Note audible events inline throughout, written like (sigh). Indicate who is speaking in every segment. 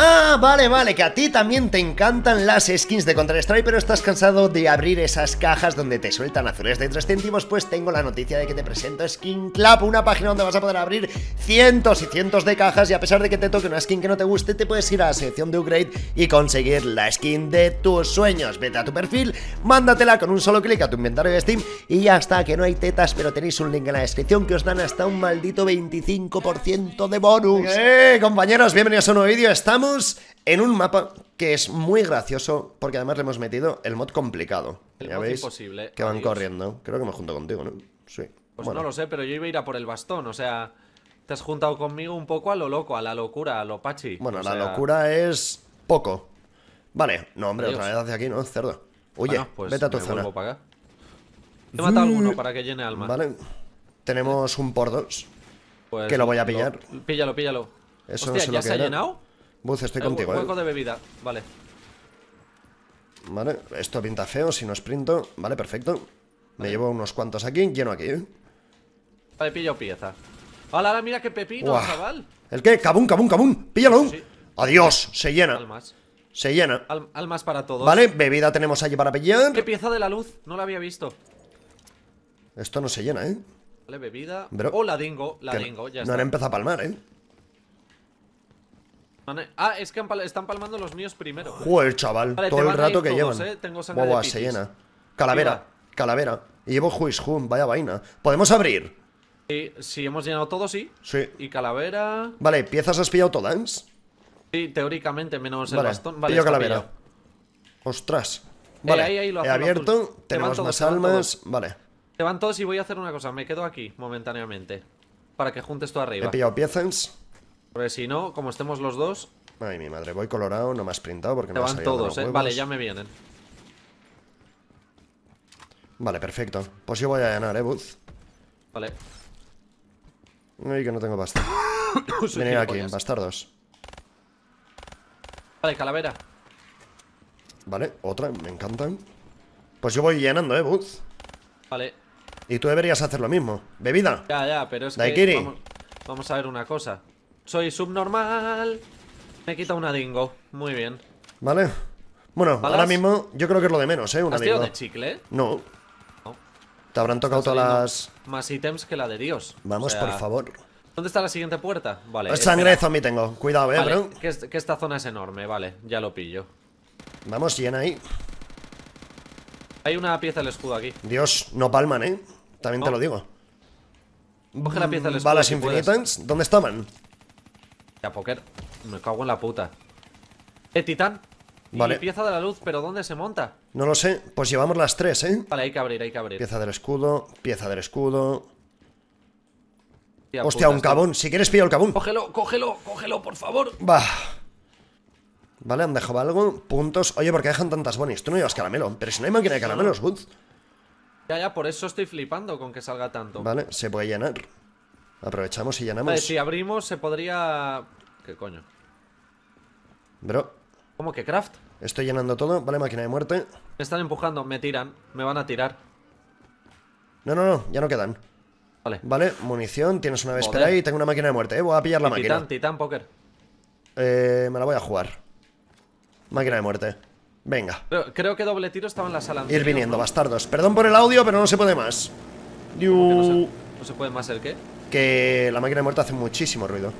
Speaker 1: Ah, vale, vale, que a ti también te encantan las skins de Counter-Strike, pero estás cansado de abrir esas cajas donde te sueltan azules de 3 céntimos, pues tengo la noticia de que te presento Skin Club, una página donde vas a poder abrir cientos y cientos de cajas y a pesar de que te toque una skin que no te guste, te puedes ir a la sección de upgrade y conseguir la skin de tus sueños. Vete a tu perfil, mándatela con un solo clic a tu inventario de Steam y ya está, que no hay tetas, pero tenéis un link en la descripción que os dan hasta un maldito 25% de bonus. ¡Eh, compañeros! Bienvenidos a un nuevo vídeo, estamos en un mapa que es muy gracioso porque además le hemos metido el mod complicado. ya Que van corriendo. Creo que me junto contigo, ¿no? Sí. Pues no lo
Speaker 2: sé, pero yo iba a ir a por el bastón, o sea, te has juntado conmigo un poco a lo loco, a la locura, a lo pachi. Bueno, la locura
Speaker 1: es poco. Vale, no, hombre, otra vez hacia aquí, ¿no? Cerdo. Oye, pues vete a tu zona. Para para que llene alma. Vale. Tenemos un por dos. Pues que lo voy a pillar.
Speaker 2: píllalo, píllalo. Eso no ¿ya se ha llenado?
Speaker 1: Buz, estoy eh, contigo, eh. hueco
Speaker 2: de bebida, vale.
Speaker 1: Vale, esto pinta feo, si no sprinto. Vale, perfecto. Me llevo unos cuantos aquí, lleno aquí, eh.
Speaker 2: Vale, pillo pieza. ¡Hala, ahora mira qué pepino, chaval!
Speaker 1: ¿El qué? ¡Cabún, cabún, cabún! ¡Píllalo! ¡Adiós! Se llena. Se llena. almas para todos. Vale, bebida tenemos allí para pillar. ¿Qué pieza de la luz?
Speaker 2: No la había visto.
Speaker 1: Esto no se llena, ¿eh?
Speaker 2: Vale, bebida. Pero... la dingo, la dingo, ya no está. No han empezado a palmar, ¿eh? Ah, es que están palmando los míos primero. ¿eh? Joder, chaval, todo el rato que llevan. ¿eh? se llena.
Speaker 1: Calavera, calavera. Y llevo Juiz vaya vaina. ¿Podemos abrir?
Speaker 2: Sí, si hemos llenado todo, sí. Sí. Y calavera.
Speaker 1: Vale, ¿piezas has pillado todas?
Speaker 2: Sí, teóricamente, menos el bastón. Vale, Pillo calavera.
Speaker 1: Ostras. Eh, vale, ahí, lo he abierto. Te Tenemos más almas. vale.
Speaker 2: Te van todos y voy a hacer una cosa. Me quedo aquí momentáneamente. Para que juntes tú arriba. He pillado
Speaker 1: piezas.
Speaker 2: Porque si no, como estemos los
Speaker 1: dos... Ay, mi madre, voy colorado, no me has printado porque me van todos, eh. Vale, ya me vienen. Vale, perfecto. Pues yo voy a llenar, eh, Buzz. Vale. Ay, que no tengo pasta. (coughs) Venid aquí, bastardos. Vale, calavera. Vale, otra, me encantan. Pues yo voy llenando, eh, Buzz. Vale. Y tú deberías hacer lo mismo. Bebida.
Speaker 2: Ya, ya, pero es que. vamos a ver una cosa. Soy subnormal. Me quita una dingo. Muy bien.
Speaker 1: Vale. Bueno, ahora mismo yo creo que es lo de menos, ¿eh? Una ¿Has de chicle? No. Te habrán tocado todas las...
Speaker 2: Más ítems que la de Dios. Vamos, por favor. ¿Dónde está la siguiente puerta? Vale. Sangrezo
Speaker 1: a tengo. Cuidado, eh, bro.
Speaker 2: Que, que esta zona es enorme, vale. Ya lo pillo.
Speaker 1: Vamos, llena ahí.
Speaker 2: Hay una pieza del escudo aquí.
Speaker 1: Dios, no palman, ¿eh? También te lo digo. Coge la pieza del mm, escudo. ¿Dónde estaban? Ya,
Speaker 2: Poker, Me
Speaker 1: cago en la puta. Eh, titán. Vale.
Speaker 2: pieza de la luz, pero ¿dónde se monta?
Speaker 1: No lo sé. Pues llevamos las tres, ¿eh?
Speaker 2: Vale, hay que abrir, hay que abrir.
Speaker 1: Pieza del escudo, pieza del escudo.
Speaker 2: Hostia, un cabón.
Speaker 1: Si quieres, pilla el cabón. Cógelo,
Speaker 2: cógelo, cógelo, por favor.
Speaker 1: Va. Vale, han dejado algo. Puntos. Oye, ¿por qué dejan tantas bonis? Tú no llevas caramelo. Pero si no hay máquina de caramelos, Woods.
Speaker 2: Ya, ya, por eso estoy flipando con que salga tanto.
Speaker 1: Vale, se puede llenar. Aprovechamos y llenamos. si
Speaker 2: abrimos se podría... ¿Qué coño?
Speaker 1: Bro. ¿Cómo que craft? Estoy llenando todo. Vale, máquina de muerte. Me están
Speaker 2: empujando, me tiran, me van a tirar.
Speaker 1: No, no, no, ya no quedan. Vale. Vale, munición, tienes una vez Espera ahí tengo una máquina de muerte, eh, Voy a pillar la máquina. Titán, titán, poker Eh, me la voy a jugar. Máquina de muerte. Venga.
Speaker 2: creo que doble tiro estaba en la sala. Ir viniendo,
Speaker 1: bastardos. Perdón por el audio, pero no se puede más. No no se puede más el qué? Que la máquina de hace muchísimo ruido.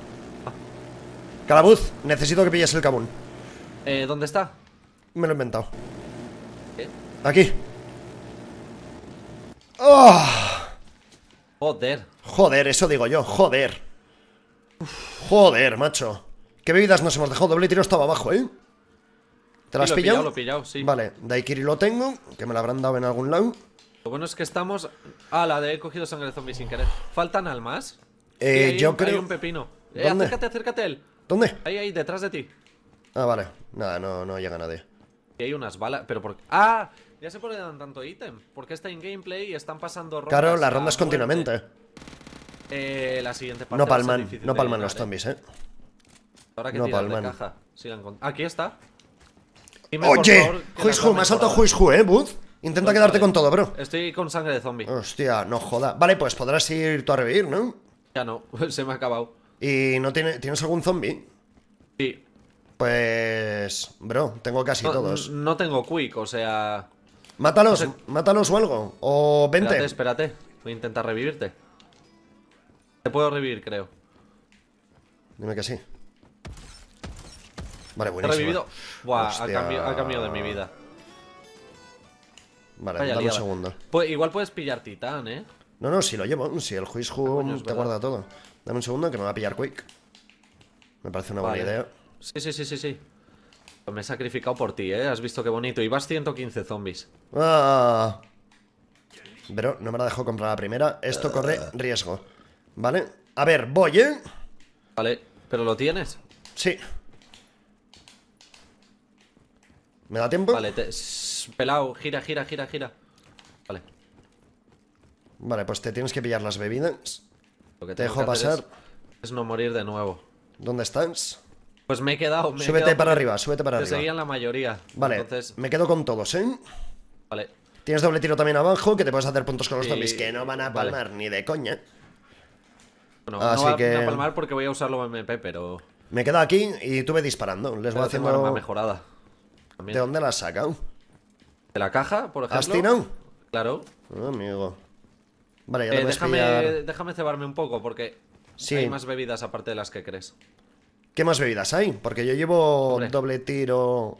Speaker 1: Calabuz, necesito que pilles el camón.
Speaker 2: Eh, ¿Dónde está? Me lo he inventado. ¿Qué?
Speaker 1: Aquí. Oh. Joder. Joder, eso digo yo, joder. Joder, macho. ¿Qué bebidas nos hemos dejado? Doble tiro estaba abajo, ¿eh? ¿Te las has pillado? Vale, Daikiri lo tengo, que me la habrán dado en algún lado
Speaker 2: bueno es que estamos. Ah, la de he cogido sangre de zombie sin querer. ¿Faltan almas?
Speaker 1: Eh, yo creo. un pepino. Eh, acércate, acércate él. ¿Dónde?
Speaker 2: Ahí, ahí, detrás de ti.
Speaker 1: Ah, vale. Nada, no, llega nadie. Y hay unas balas. Pero por.
Speaker 2: ¡Ah! Ya se por qué dan tanto ítem. Porque está en gameplay y están pasando rondas. Claro, las rondas
Speaker 1: continuamente.
Speaker 2: Eh, la siguiente parte. No palman, no palman los eh.
Speaker 1: zombies, eh. Ahora que no palman. caja. Sigan Aquí está. Oye, juicio, me ha saltado eh, Bud Intenta pues quedarte con todo, bro. Estoy con sangre de zombie. Hostia, no joda. Vale, pues podrás ir tú a revivir, ¿no? Ya no, (laughs) se me ha acabado. ¿Y no tiene, tienes algún zombie? Sí. Pues. Bro, tengo casi todos.
Speaker 2: No tengo quick, o sea. Mátalos,
Speaker 1: mátalos o algo. O vente.
Speaker 2: Espérate, espérate. Voy a intentar revivirte. Te puedo revivir, creo.
Speaker 1: Dime que sí. Vale, buenísimo. Revivido. Buah, ha ha cambiado de mi vida. Vale, dame un segundo.
Speaker 2: Pues, igual puedes pillar Titán, ¿eh?
Speaker 1: No, no, si lo llevo, si el Juiz te guarda todo. Dame un segundo que me va a pillar Quick. Me parece una buena idea.
Speaker 2: Sí, sí, sí, sí, sí. Pues me he sacrificado por ti, ¿eh? Has visto qué bonito. Y vas 115 zombies.
Speaker 1: Ah. Pero no me la dejo comprar la primera. Esto ah. corre riesgo. ¿Vale? A ver, voy, ¿eh? Vale. ¿Pero lo tienes? Sí. ¿Me da tiempo? Vale, te... Pelao, pelado,
Speaker 2: gira, gira, gira, gira.
Speaker 1: Vale. Vale, pues te tienes que pillar las bebidas. te dejo pasar. Es, no morir de nuevo. ¿Dónde estás? Pues me he quedado. súbete para arriba, súbete para te arriba. seguían
Speaker 2: la mayoría.
Speaker 1: Vale, me quedo con todos, ¿eh? Vale. Tienes doble tiro también abajo, que te puedes hacer puntos con los zombies, que no van a palmar
Speaker 2: ni de coña.
Speaker 1: Bueno, Así no van a palmar
Speaker 2: porque voy a usarlo MP, pero...
Speaker 1: Me quedo aquí y tuve disparando. Les voy haciendo... hacer arma mejorada. ¿De dónde la has ¿De la
Speaker 2: caja, por ejemplo? tirado?
Speaker 1: Claro. Ah, amigo. Vale, ya eh, déjame,
Speaker 2: déjame cebarme un poco porque hay más bebidas aparte de las que crees.
Speaker 1: ¿Qué más bebidas hay? Porque yo llevo doble tiro.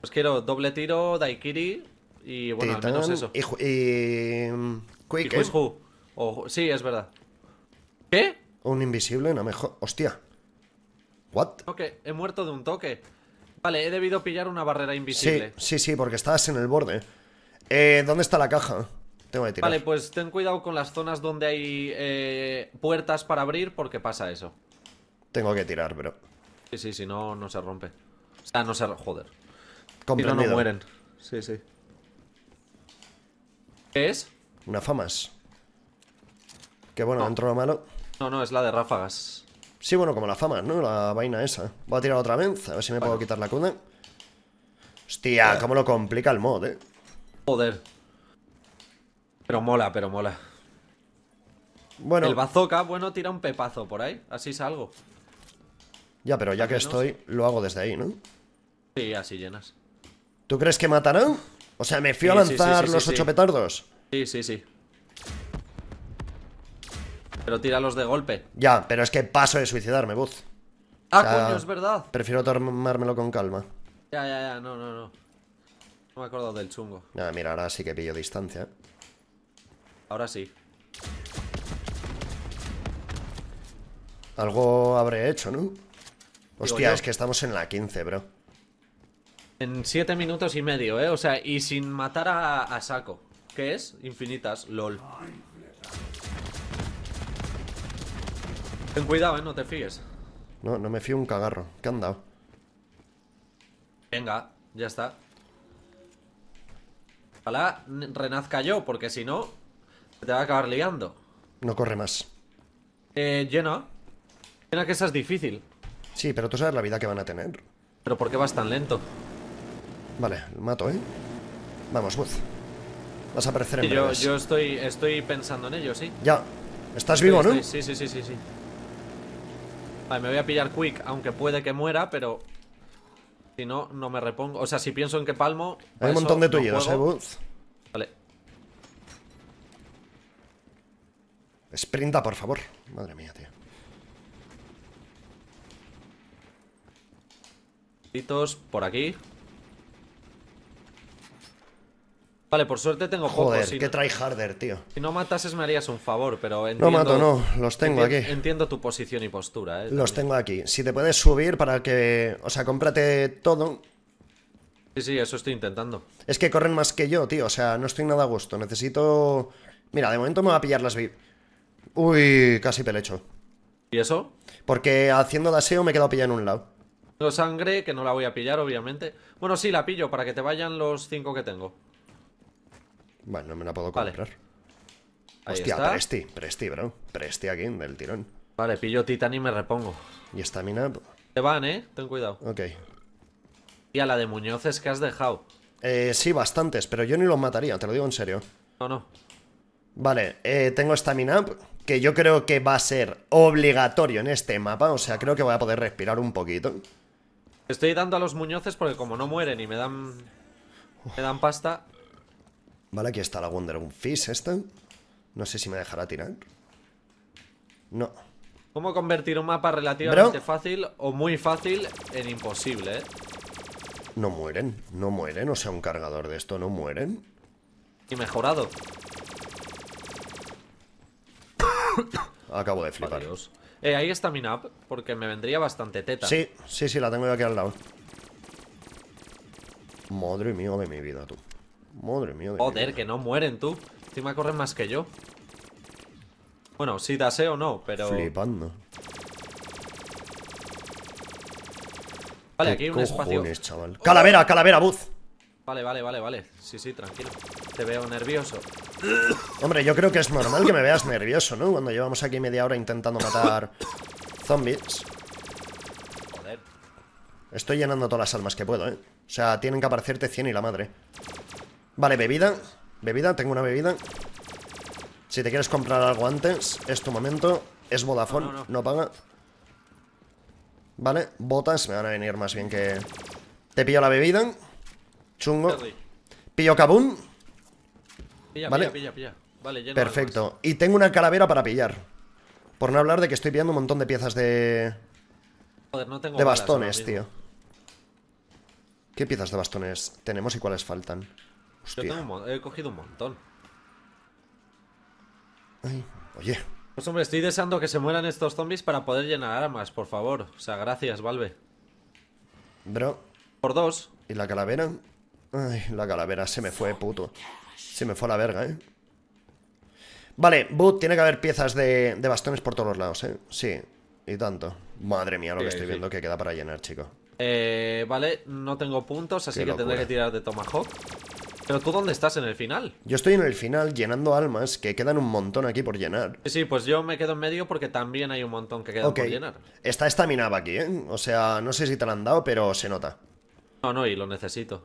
Speaker 2: Pues quiero doble tiro, daikiri y bueno, al menos eso. Y,
Speaker 1: y... Mm, Quick,
Speaker 2: sí, es verdad.
Speaker 1: ¿Qué? Un invisible, no mejor. Hostia. What?
Speaker 2: Ok, he muerto de un toque. Vale, he debido pillar una barrera invisible.
Speaker 1: Sí, sí, porque estabas en el borde. Eh, ¿Dónde está la caja? Tengo que tirar. Vale,
Speaker 2: pues ten cuidado con las zonas donde hay eh, puertas para abrir porque pasa eso.
Speaker 1: Tengo que tirar, pero... Sí,
Speaker 2: sí, si no, no se rompe. O sea, no se... Joder. no, mueren. Sí, sí. ¿Qué es?
Speaker 1: Una famas. Qué bueno, no. lo malo.
Speaker 2: No, no, es la de ráfagas.
Speaker 1: Sí, bueno, como la fama, ¿no? La vaina esa. Voy a tirar otra vez, a ver si me puedo quitar la cuna. Hostia, cómo lo complica el mod, eh. Joder. Pero mola, pero mola. Bueno. El bazooka,
Speaker 2: bueno, tira un pepazo por ahí. Así salgo.
Speaker 1: Ya, pero ya que estoy, lo hago desde ahí, ¿no?
Speaker 2: Sí, así llenas.
Speaker 1: ¿Tú crees que matarán? O sea, me fui a lanzar los ocho petardos.
Speaker 2: Sí, sí, sí. Pero tíralos de golpe.
Speaker 1: Ya, pero es que paso de suicidarme, voz. Ah, coño, es verdad. Prefiero tomármelo con calma.
Speaker 2: Ya, ya, ya, no, no, no. No me acuerdo del chungo.
Speaker 1: Ya, mira, ahora sí que pillo distancia. Ahora sí. Algo habré hecho, ¿no? Hostia, es que estamos en la 15, bro.
Speaker 2: En 7 minutos y medio, ¿eh? O sea, y sin matar a, a saco. ¿Qué es? Infinitas, lol. Ten cuidado, eh, no te fíes.
Speaker 1: No, no me fío un cagarro. ¿Qué han dado?
Speaker 2: Venga, ya está. Ojalá renazca yo, porque si no, te va a acabar liando.
Speaker 1: No corre más. Eh, llena. Llena que esa es difícil. Sí, pero tú sabes la vida que van a tener. ¿Pero por qué vas tan lento? Vale, lo mato, ¿eh? Vamos, voz. Vas a aparecer en sí, yo, yo,
Speaker 2: estoy, estoy pensando en ello, sí.
Speaker 1: Ya. ¿Estás vivo, no?
Speaker 2: Sí, sí, sí, sí, sí. Vale, me voy a pillar Quick, aunque puede que muera, pero... Si no, no me repongo. O sea, si pienso en que palmo... Hay un montón de tuyos. eh, Vale.
Speaker 1: Sprinta, por favor. Madre mía, tío. Por aquí
Speaker 2: Vale, por suerte tengo Joder, pocos. Si que no, harder, tío. Si no matases me harías un favor, pero entiendo... No mato, no. Los tengo aquí. Entiendo tu posición y postura, eh. Los
Speaker 1: tengo aquí. Si te puedes subir para que... O sea, cómprate todo.
Speaker 2: Sí, sí, eso estoy intentando.
Speaker 1: Es que corren más que yo, tío. O sea, no estoy nada a gusto. Necesito... Mira, de momento me va a pillar las VIP. Uy, casi pelecho. ¿Y eso? Porque haciendo daseo me he quedado pillado en un lado.
Speaker 2: Tengo sangre, que no la voy a pillar, obviamente. Bueno, sí, la pillo para que te vayan los cinco que tengo.
Speaker 1: Bueno, no me la puedo comprar. Hostia, Presti, Presti, bro. Presti aquí, del tirón. Vale, pillo Titan y me repongo. Y estamina.
Speaker 2: Te van, eh. Ten cuidado. Ok. Y a la de Muñoz que has dejado.
Speaker 1: Eh, sí, bastantes, pero yo ni los mataría, te lo digo en serio. No, no. Vale, eh, tengo estamina que yo creo que va a ser obligatorio en este mapa. O sea, creo que voy a poder respirar un poquito.
Speaker 2: Estoy dando a los muñoces porque como no mueren y me dan. Me dan pasta.
Speaker 1: Vale, aquí está la Wonder Fish esta. No sé si me dejará tirar. No.
Speaker 2: ¿Cómo convertir un mapa relativamente fácil o muy fácil en imposible, eh?
Speaker 1: No mueren, no mueren. O sea, un cargador de esto no mueren. Y mejorado. (coughs) Acabo de flipar.
Speaker 2: Eh, ahí está mi nap, porque me vendría bastante teta. Sí,
Speaker 1: sí, sí, la tengo yo aquí al lado. Madre mía de mi vida, tú. Madre mía. Joder,
Speaker 2: que no mueren tú. Encima corren más que yo. Bueno, si daseo o no, pero...
Speaker 1: Flipando.
Speaker 2: Vale, aquí hay un espacio. Calavera, calavera, buz. Vale, vale, vale, vale. Sí, sí, tranquilo. Te veo nervioso.
Speaker 1: Hombre, yo creo que es normal que me veas nervioso, ¿no? Cuando llevamos aquí media hora intentando matar zombies. Joder. Estoy llenando todas las almas que puedo, ¿eh? O sea, tienen que aparecerte 100 y la madre. Vale, bebida Bebida, tengo una bebida Si te quieres comprar algo antes Es tu momento Es Vodafone, no, no, paga Vale, botas Me van a venir más bien que... Te pillo la bebida Chungo Pillo Kabum
Speaker 2: Pilla, vale. pilla, pilla, Vale, Perfecto
Speaker 1: Y tengo una calavera para pillar Por no hablar de que estoy pillando un montón de piezas de...
Speaker 2: no tengo de bastones, tío
Speaker 1: ¿Qué piezas de bastones tenemos y cuáles faltan?
Speaker 2: Yo tengo he cogido un montón.
Speaker 1: Ay, oye. Pues
Speaker 2: hombre, estoy deseando que se mueran estos zombies para poder llenar armas, por favor. O sea, gracias, Valve.
Speaker 1: Bro. Por dos. ¿Y la calavera? Ay, la calavera se me fue, puto. Se me fue a la verga, eh. Vale, boot, tiene que haber piezas de, bastones por todos lados, eh. Sí, y tanto. Madre mía, lo que estoy viendo que queda para llenar, chico.
Speaker 2: Eh, vale, no tengo puntos, así que tendré que tirar de Tomahawk. Pero tú dónde estás en el final?
Speaker 1: Yo estoy en el final llenando almas, que quedan un montón aquí por llenar.
Speaker 2: Sí, pues yo me quedo en medio porque también hay un montón que queda por llenar.
Speaker 1: Está esta aquí, ¿eh? O sea, no sé si te la han dado, pero se nota.
Speaker 2: No, no, y lo necesito.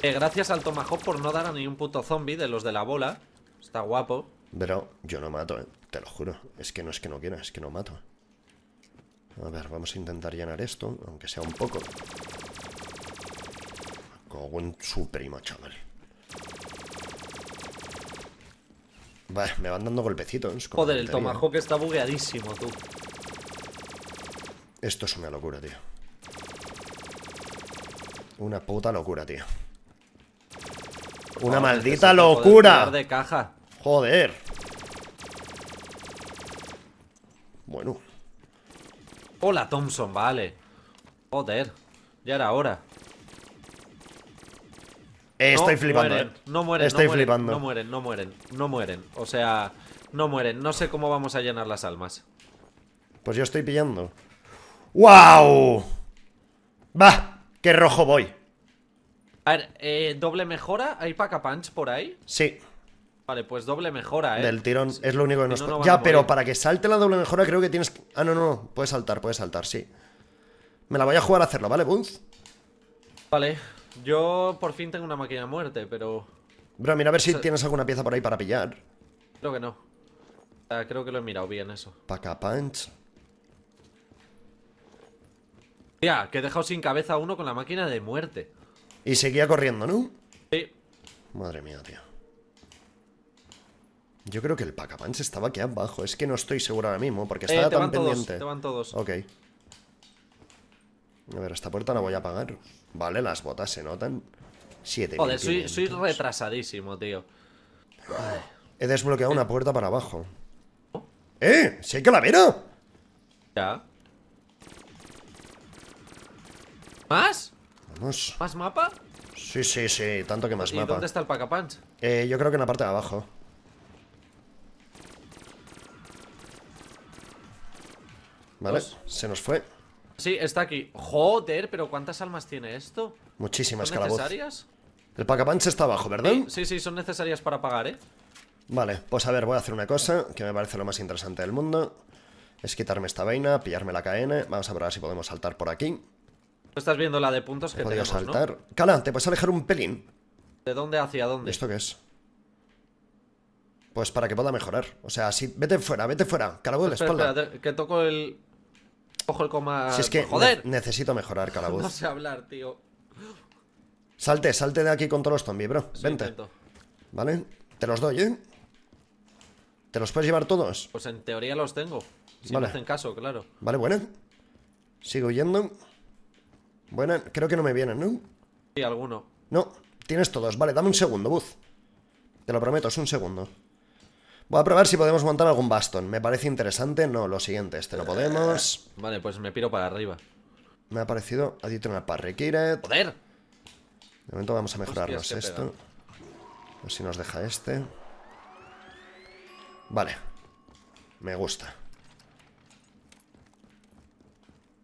Speaker 2: Eh, gracias al Tomahawk por no dar a ni un puto zombie de los de la bola. Está guapo.
Speaker 1: Pero yo no mato, ¿eh? Te lo juro. Es que no es que no quiera, es que no mato. A ver, vamos a intentar llenar esto, aunque sea un poco como un su chaval. me van dando golpecitos. Joder, el tomahawk
Speaker 2: está bugueadísimo, tú.
Speaker 1: Esto es una locura, tío. Una puta locura, tío. Una maldita locura. De caja. Joder. Bueno. Hola, Thompson, vale.
Speaker 2: Joder, ya era hora. Eh, estoy flipando. Eh. No mueren, estoy no mueren, flipando. No mueren, no mueren, no mueren. O sea, no mueren. No sé cómo vamos a llenar las almas.
Speaker 1: Pues yo estoy pillando. ¡Wow! ¡Bah! ¡Qué rojo voy!
Speaker 2: A ver, eh, doble mejora. ¿Hay pack punch por ahí? Sí. Vale, pues doble mejora, eh. Del
Speaker 1: tirón, es lo único que nos. ya, pero para que salte la doble mejora, creo que tienes. Ah, no, no, no. Puedes saltar, puedes saltar, sí. Me la voy a jugar a hacerlo, ¿vale, Bunz?
Speaker 2: Vale. Yo por fin tengo una máquina de muerte, pero...
Speaker 1: Bro, mira a ver si tienes alguna pieza por ahí para pillar.
Speaker 2: Creo que no. Ah, creo que lo he mirado bien eso.
Speaker 1: Paca punch.
Speaker 2: Tía, que he dejado sin cabeza a uno con la máquina de muerte.
Speaker 1: Y seguía corriendo, ¿no? Sí. Madre mía, tío. Yo creo que el Punch estaba aquí abajo. Es que no estoy seguro ahora mismo, porque eh, estaba tan pendiente. Todos, todos. Ok. A ver, esta puerta la voy a apagar. Vale, las botas se notan. siete Joder, soy,
Speaker 2: retrasadísimo, tío.
Speaker 1: He desbloqueado una eh. puerta para abajo. ¿Oh? ¡Eh! ¡Sí hay calavera! Ya. ¿Más? Vamos. ¿Más mapa? Sí, sí, sí, tanto que más mapa. dónde está el Pacapunch? Eh, yo creo que en la parte de abajo. Vale, se nos fue.
Speaker 2: Sí, está aquí. Joder, pero ¿cuántas almas tiene esto?
Speaker 1: Muchísimas, ¿Son necesarias? El pacabanche está abajo, ¿verdad? Sí, sí, son necesarias para pagar, ¿eh? Vale, pues a ver, voy a hacer una cosa que me parece lo más interesante del mundo. Es quitarme esta vaina, pillarme la KN. Vamos a ver si podemos saltar por aquí.
Speaker 2: Tú estás viendo la de puntos que tenemos, saltar. ¿no?
Speaker 1: Cala, te puedes alejar un pelín.
Speaker 2: ¿De dónde hacia dónde?
Speaker 1: ¿Esto qué es? Pues para que pueda mejorar. O sea, si... Vete fuera, vete fuera. Calaboz de espalda.
Speaker 2: que toco el cojo el coma. Si es que. Joder.
Speaker 1: necesito mejorar, calabuz (laughs) No sé
Speaker 2: hablar, tío.
Speaker 1: Salte, salte de aquí con todos los zombies, bro. Vente. Vale. Te los doy, ¿eh? ¿Te los puedes llevar todos?
Speaker 2: Pues en teoría los tengo. Si vale. me hacen caso, claro.
Speaker 1: Vale, buena. Sigo huyendo Bueno, Creo que no me vienen, ¿no? Sí, alguno. No. Tienes todos. Vale, dame un segundo, Buz. Te lo prometo, es un segundo. Voy a probar si podemos montar algún bastón. Me parece interesante. No, lo siguiente, este lo podemos. Eh,
Speaker 2: vale, pues me piro para arriba.
Speaker 1: Me ha parecido una una requiere ¡Joder! De momento vamos a mejorarnos esto. A ver si nos deja este. Vale. Me gusta.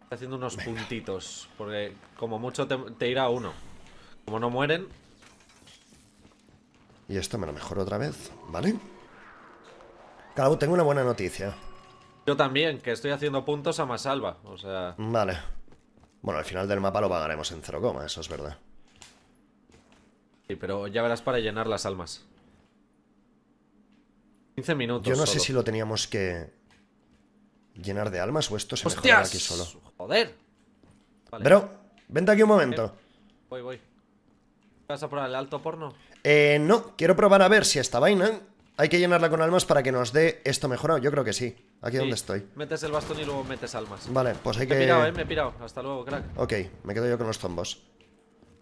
Speaker 2: Está haciendo unos puntitos. Porque como mucho te, irá uno. Como no mueren.
Speaker 1: Y esto me lo mejoro otra vez, ¿vale? vale Claro, tengo una buena noticia.
Speaker 2: Yo también, que estoy haciendo puntos a más salva, o sea...
Speaker 1: Vale. Bueno, al final del mapa lo pagaremos en 0, eso es verdad.
Speaker 2: Sí, pero ya verás para llenar las almas.
Speaker 1: 15 minutos Yo no sé si lo teníamos que... Llenar de almas o esto se mejora aquí solo.
Speaker 2: ¡Joder! Vale. Bro,
Speaker 1: vente aquí un momento. Eh,
Speaker 2: voy, voy. ¿Vas a probar el alto porno?
Speaker 1: Eh, no, quiero probar a ver si esta vaina hay que llenarla con almas para que nos dé esto mejorado. Yo creo que sí. Aquí donde estoy.
Speaker 2: Metes el bastón y luego metes almas. Vale, pues hay que. Me he pirado, eh. Me he pirado. Hasta luego, crack.
Speaker 1: Ok, me quedo yo con los tombos.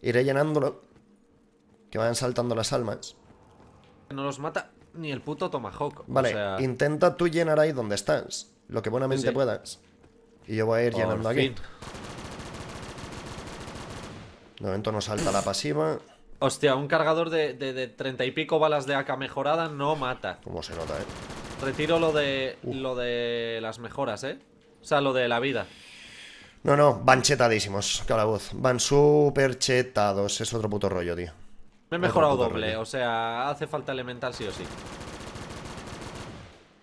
Speaker 1: Iré llenándolo. Que vayan saltando las almas.
Speaker 2: No los mata ni el puto Tomahawk. Vale,
Speaker 1: intenta tú llenar ahí donde estás. Lo que buenamente puedas. Y yo voy a ir llenando aquí. De momento no salta la pasiva.
Speaker 2: Hostia, un cargador de, de, y pico balas de AK mejorada no mata.
Speaker 1: Como se nota, eh.
Speaker 2: Retiro lo de, lo de las mejoras, eh. O sea, lo de la vida.
Speaker 1: No, no, van chetadísimos, que voz. Van súper chetados, es otro puto rollo, tío.
Speaker 2: Me he mejorado doble, o sea, hace falta elemental sí o sí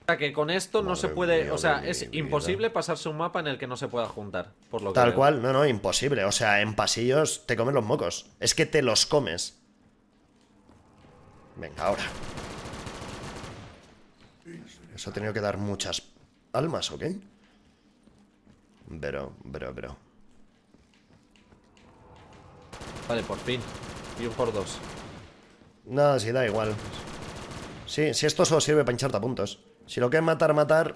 Speaker 2: sea que con esto no se puede, o sea, es imposible pasarse un mapa en el que no se pueda juntar, por lo Tal
Speaker 1: cual, no, no, imposible, o sea, en pasillos te comen los mocos, es que te los comes. Venga, ahora. Eso ha tenido que dar muchas almas, ¿ok? Pero, pero, pero.
Speaker 2: Vale, por fin. Y un por dos.
Speaker 1: Nada, no, sí, da igual. Sí, si esto solo sirve para hincharte a puntos. Si lo que es matar, matar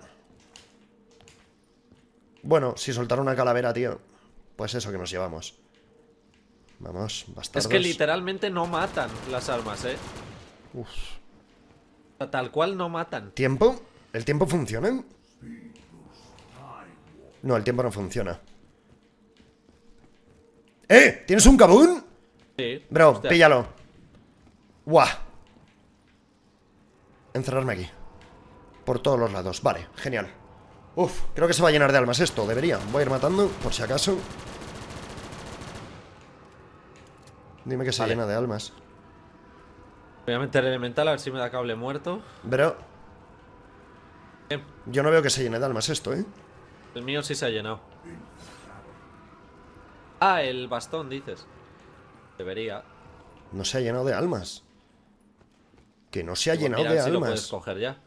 Speaker 1: Bueno, si soltar una calavera, tío Pues eso que nos llevamos Vamos, bastardos Es que
Speaker 2: literalmente no matan las armas, eh Uf. Tal cual no matan
Speaker 1: ¿Tiempo? ¿El tiempo funciona? No, el tiempo no funciona ¡Eh! ¿Tienes un cabún? Sí Bro, píllalo Guau Encerrarme aquí por todos los lados. Vale, genial. Uf, creo que se va a llenar de almas esto, debería. Voy a ir matando, por si acaso. Dime que se llena de almas.
Speaker 2: Voy a meter elemental a ver si me da cable muerto.
Speaker 1: Pero... Eh. Yo no veo que se llene de almas esto, ¿eh?
Speaker 2: El mío sí se ha llenado. Ah, el bastón, dices. Debería.
Speaker 1: No se ha llenado de almas. Que no se ha pues llenado de almas. Lo puedes ya.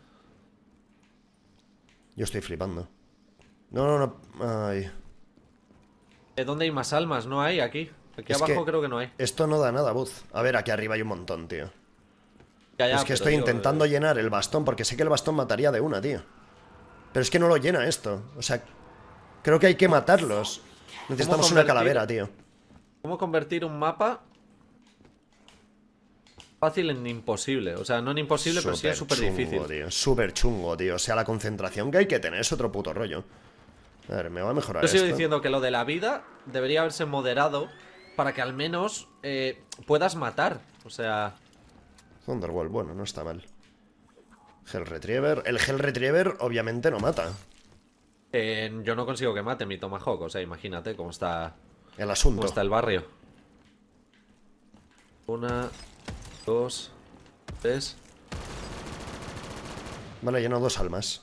Speaker 1: Yo estoy flipando. No, no, no. Ay.
Speaker 2: ¿De dónde hay más almas? No hay aquí. Aquí abajo creo que no hay.
Speaker 1: Esto no da nada, Buz. A ver, aquí arriba hay un montón, tío.
Speaker 2: es que estoy intentando
Speaker 1: eh, llenar el bastón, porque sé que el bastón mataría de una, tío. Pero es que no lo llena esto. O sea, creo que hay que matarlos. Necesitamos una calavera, tío.
Speaker 2: ¿Cómo convertir un mapa fácil en imposible. O sea, no en imposible, pero sí es súper difícil.
Speaker 1: Súper chungo, tío. O sea, la concentración que hay que tener es otro puto rollo. A ver, me va a mejorar. Yo sigo diciendo
Speaker 2: que lo de la vida debería haberse moderado para que al menos eh, puedas matar. O
Speaker 1: sea. Thunderwall, bueno, no está mal. Hell Retriever. El Hell Retriever obviamente no mata.
Speaker 2: Eh, yo no consigo que mate mi Tomahawk. O sea, imagínate cómo está. El asunto. Cómo está el barrio.
Speaker 1: Una, Dos. Tres. Vale, lleno dos almas.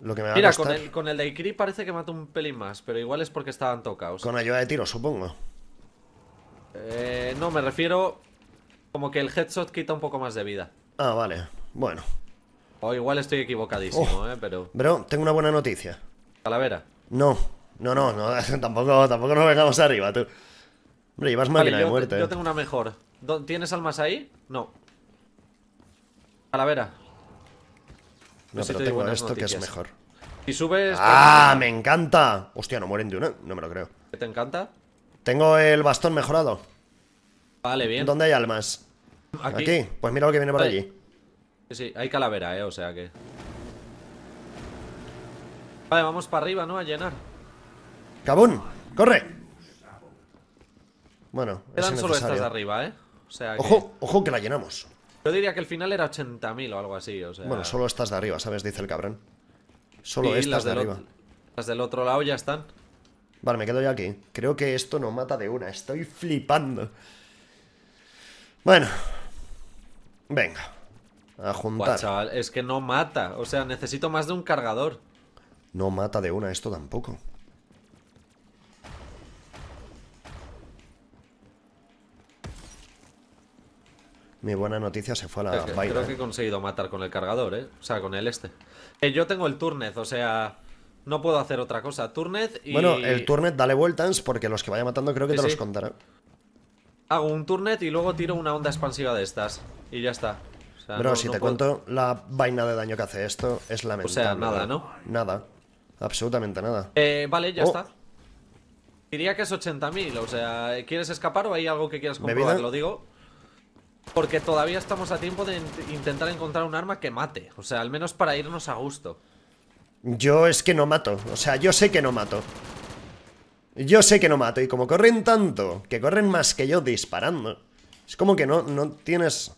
Speaker 1: Lo que Mira, con, el,
Speaker 2: con el de Ikri parece que mato un pelín más, pero igual es porque estaban tocados. Con
Speaker 1: ayuda de tiro, supongo.
Speaker 2: Eh, no, me refiero como que el headshot quita un poco más de vida.
Speaker 1: Ah, vale. Bueno.
Speaker 2: O igual estoy equivocadísimo, oh. eh, pero...
Speaker 1: Bro, tengo una buena noticia. Calavera. No, no, no, no (laughs) tampoco, tampoco nos vengamos arriba, tú. Hombre, llevas máquina de muerte. yo eh.
Speaker 2: tengo una mejor. ¿Tienes almas ahí? No. Calavera. No, pero tengo esto que es mejor.
Speaker 1: Si subes... ¡Ah! Pues, ¡Me encanta! Hostia, no mueren de una. No me lo creo. ¿Qué te encanta? Tengo el bastón mejorado.
Speaker 2: Vale, bien. ¿Dónde
Speaker 1: hay almas? Aquí. Pues mira lo que viene por allí.
Speaker 2: Sí, hay calavera, eh, o sea que... Vale, vamos para arriba, ¿no? A llenar.
Speaker 1: ¡Cabón! ¡Corre! Bueno, Quedan solo estas de
Speaker 2: arriba, ¿eh? Ojo,
Speaker 1: ojo que la llenamos.
Speaker 2: Yo diría que el final era 80.000 o algo así, Bueno, solo
Speaker 1: estas de arriba, ¿sabes? Dice el cabrón. Solo estas de arriba.
Speaker 2: Las del otro lado ya están.
Speaker 1: Vale, me quedo ya aquí. Creo que esto no mata de una. Estoy flipando. Bueno. Venga. A juntar.
Speaker 2: es que no mata. O sea, necesito más de un cargador.
Speaker 1: No mata de una esto tampoco. Mi buena noticia se fue a la Creo ¿eh? que he
Speaker 2: conseguido matar con el cargador, ¿eh? O sea, con el este. Eh, yo tengo el turnet, o sea, no puedo hacer otra cosa. Turnet y... Bueno, el
Speaker 1: turnet dale vueltas porque los que vaya matando creo que te los contará.
Speaker 2: Hago un Turnet y luego tiro una onda expansiva de estas. Y ya está. O sea, Bro, si te cuento
Speaker 1: la vaina de daño que hace esto, es lamentable. O sea, nada, ¿no? Nada. Absolutamente nada.
Speaker 2: Eh, vale, ya oh. está. Diría que es 80.000, o sea, ¿quieres escapar o hay algo que quieras comprobar? Te Lo digo. Porque todavía estamos a tiempo de intentar encontrar un arma que mate. O sea, al menos para
Speaker 1: irnos a gusto. Yo es que no mato. O sea, yo sé que no mato. Yo sé que no mato. Y como corren tanto, que corren más que yo disparando. Es como que no, no tienes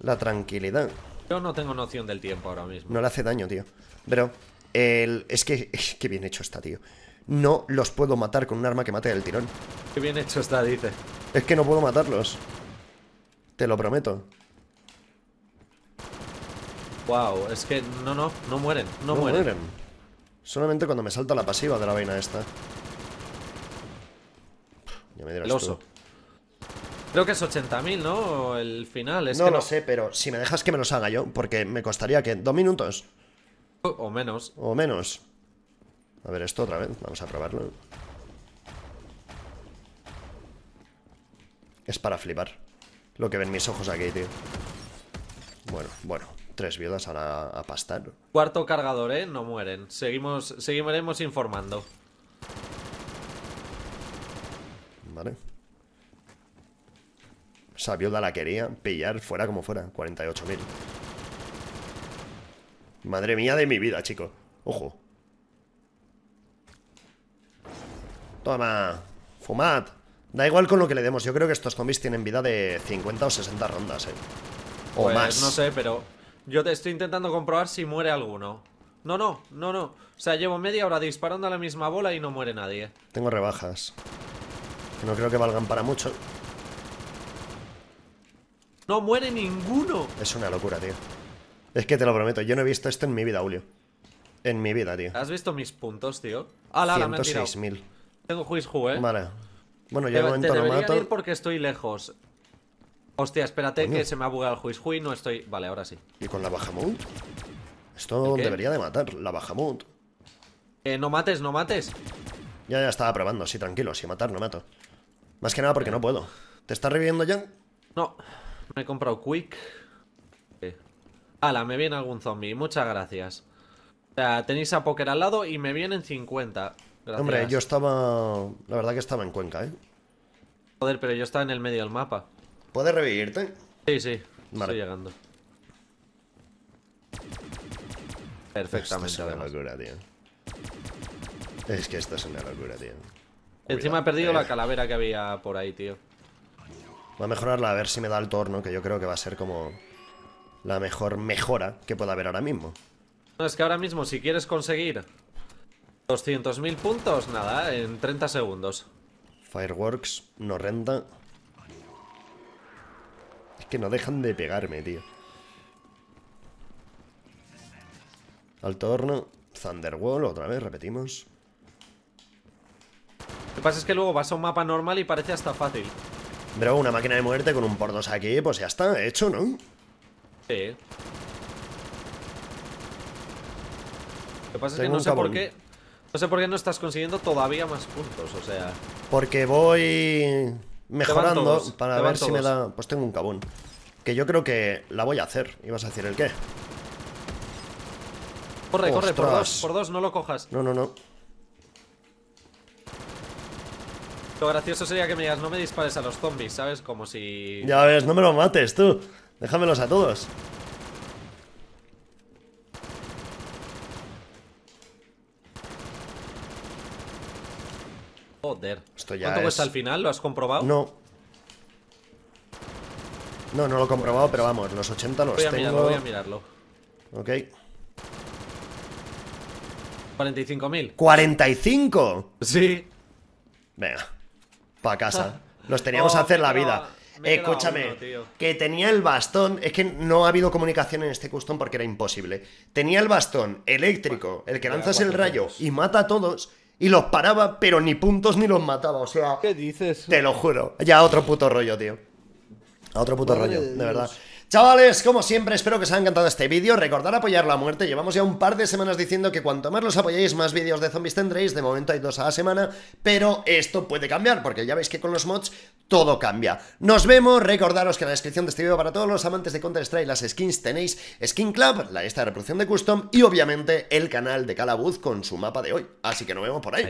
Speaker 1: la tranquilidad.
Speaker 2: Yo no tengo noción del tiempo ahora mismo.
Speaker 1: No le hace daño, tío. Pero el... es que... (laughs) qué bien hecho está, tío. No los puedo matar con un arma que mate del tirón. Qué bien hecho está, dice. Es que no puedo matarlos. Te lo prometo.
Speaker 2: Wow, es que no, no, no mueren, no, mueren.
Speaker 1: Solamente cuando me salta la pasiva de la vaina esta. Ya me El oso.
Speaker 2: Creo que es 80.000, ¿no? El final. Es no lo sé,
Speaker 1: pero si me dejas que me los haga yo, porque me costaría que dos minutos. O menos. O menos. A ver, esto otra vez. Vamos a probarlo. Es para flipar. Lo que ven mis ojos aquí, tío. Bueno, bueno. Tres viudas ahora a pastar.
Speaker 2: Cuarto cargador, ¿eh? No mueren. Seguimos, seguiremos informando.
Speaker 1: Vale. Esa viuda la quería pillar fuera como fuera. 48.000. Madre mía de mi vida, chico. Ojo. Toma. Fumad. Da igual con lo que le demos, yo creo que estos zombies tienen vida de 50 o 60 rondas, eh. O pues, más. No sé,
Speaker 2: pero yo te estoy intentando comprobar si muere alguno. No, no, no, no. O sea, llevo media hora disparando a la misma bola y no muere nadie.
Speaker 1: Tengo rebajas. no creo que valgan para mucho.
Speaker 2: No muere ninguno.
Speaker 1: Es una locura, tío. Es que te lo prometo, yo no he visto esto en mi vida, Julio. En mi vida, tío. ¿Has
Speaker 2: visto mis puntos, tío? Ah, la, 106.000.
Speaker 1: Tengo juiz, eh. Vale. Bueno, ya Te, te debería ir
Speaker 2: porque estoy lejos. Hostia, espérate que se me ha bugado el hui, no estoy... Vale, ahora sí.
Speaker 1: ¿Y con la bajamut? Esto debería de matar, la bajamut Eh, no
Speaker 2: mates, no mates.
Speaker 1: Ya, ya estaba probando, sí, tranquilo, si matar no mato. Más que nada porque eh. no puedo. ¿Te estás reviviendo ya? No, me he comprado Quick.
Speaker 2: Ala, me viene algún zombie, muchas gracias. O sea, tenéis a Poker al lado y me vienen 50. Hombre, yo
Speaker 1: estaba... La verdad que estaba en Cuenca, ¿eh?
Speaker 2: Joder, pero yo estaba en el medio del mapa. ¿Puedes
Speaker 1: revivirte? Sí, sí. Vale. Estoy llegando. Perfectamente, esto es una locura, tío. Es que esto es una locura, tío. Encima he perdido la eh.
Speaker 2: calavera que había por ahí, tío.
Speaker 1: Voy a mejorarla a ver si me da el torno, que yo creo que va a ser como la mejor mejora que pueda haber ahora mismo.
Speaker 2: No, es que ahora mismo, si quieres conseguir 200.000 puntos, nada, en
Speaker 1: 30 segundos. Fireworks, no renta. Es que no dejan de pegarme, tío. al torno Thunderwall, otra vez, repetimos.
Speaker 2: Lo que pasa es que luego vas a un mapa normal y parece hasta fácil.
Speaker 1: Pero una máquina de muerte con un por dos aquí, pues ya está, hecho, ¿no? Sí. Lo que pasa es que no sé por qué
Speaker 2: no sé por qué no estás consiguiendo todavía más puntos, o sea...
Speaker 1: Porque voy mejorando para ver si me da... Pues tengo un cabón. Que yo creo que la voy a hacer. ¿Ibas a decir el qué? Corre, corre, por dos,
Speaker 2: por dos, no lo cojas. No, no, no. Lo gracioso sería que me digas, no me dispares a los zombies, ¿sabes? Como si... Ya
Speaker 1: ves, no me los mates, tú. Déjamelos a todos.
Speaker 2: Joder. ya ¿Cuánto al final? ¿Lo has comprobado? No.
Speaker 1: No, no lo he comprobado, pero vamos, los 80 los voy a tengo. voy a mirarlo. Ok.
Speaker 2: 45.000.
Speaker 1: ¿45? Sí. Venga, pa' casa. Nos (laughs) teníamos a hacer la oh, vida. Escúchame, que tenía el bastón, es que no ha habido comunicación en este custom porque era imposible. Tenía el bastón eléctrico, el que lanzas el rayo y mata a todos, y los paraba, pero ni puntos ni los mataba. O sea, ¿qué dices? Te lo juro. Ya otro puto rollo, tío. A otro puto rollo, de verdad. Chavales, como siempre, espero que os haya encantado este vídeo. Recordar apoyar la muerte. Llevamos ya un par de semanas diciendo que cuanto más los apoyéis, más vídeos de zombies tendréis. De momento hay dos a la semana, pero esto puede cambiar, porque ya veis que con los mods todo cambia. Nos vemos. Recordaros que en la descripción de este vídeo para todos los amantes de Counter-Strike las skins tenéis Skin Club, la lista de reproducción de custom y obviamente el canal de Calabuz con su mapa de hoy. Así que nos vemos por ahí.